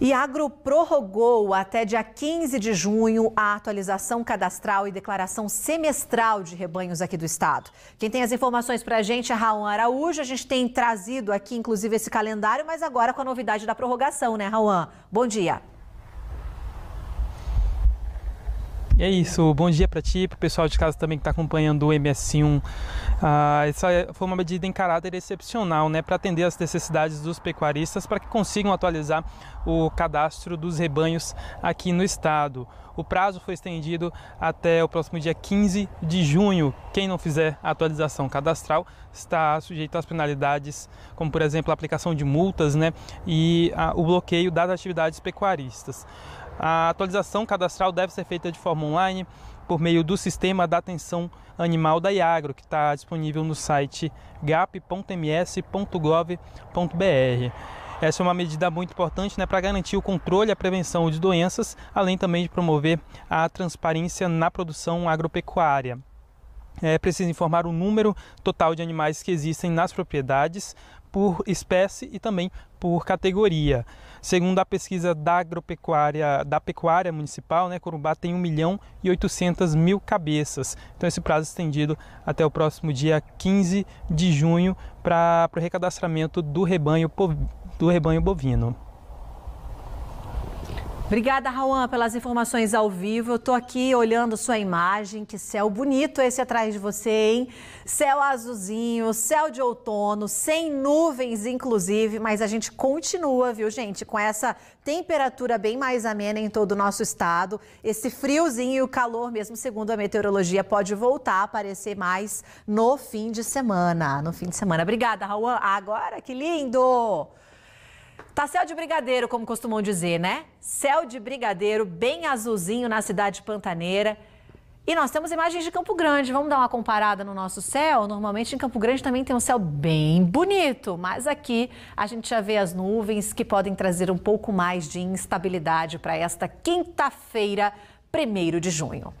E Agro prorrogou até dia 15 de junho a atualização cadastral e declaração semestral de rebanhos aqui do estado. Quem tem as informações para a gente é Raul Araújo. A gente tem trazido aqui, inclusive, esse calendário, mas agora com a novidade da prorrogação, né, Raon? Bom dia. E é isso, bom dia para ti, para o pessoal de casa também que está acompanhando o MS1. Ah, essa foi uma medida em caráter excepcional, né, para atender às necessidades dos pecuaristas para que consigam atualizar o cadastro dos rebanhos aqui no estado. O prazo foi estendido até o próximo dia 15 de junho. Quem não fizer a atualização cadastral está sujeito às penalidades, como por exemplo a aplicação de multas né, e a, ah, o bloqueio das atividades pecuaristas. A atualização cadastral deve ser feita de forma online por meio do sistema da atenção animal da Iagro, que está disponível no site gap.ms.gov.br. Essa é uma medida muito importante né, para garantir o controle e a prevenção de doenças, além também de promover a transparência na produção agropecuária. É preciso informar o número total de animais que existem nas propriedades, por espécie e também por categoria. Segundo a pesquisa da agropecuária da pecuária municipal, né, Corumbá tem 1 milhão e 800 mil cabeças. Então esse prazo estendido até o próximo dia 15 de junho para o recadastramento do rebanho do rebanho bovino. Obrigada, Rauan, pelas informações ao vivo. Eu estou aqui olhando sua imagem. Que céu bonito esse atrás de você, hein? Céu azulzinho, céu de outono, sem nuvens, inclusive. Mas a gente continua, viu, gente, com essa temperatura bem mais amena em todo o nosso estado. Esse friozinho e o calor, mesmo segundo a meteorologia, pode voltar a aparecer mais no fim de semana. No fim de semana. Obrigada, Rauan. Agora, que lindo! Tá céu de brigadeiro, como costumam dizer, né? Céu de brigadeiro bem azulzinho na cidade pantaneira. E nós temos imagens de Campo Grande. Vamos dar uma comparada no nosso céu? Normalmente em Campo Grande também tem um céu bem bonito, mas aqui a gente já vê as nuvens que podem trazer um pouco mais de instabilidade para esta quinta-feira, 1 de junho.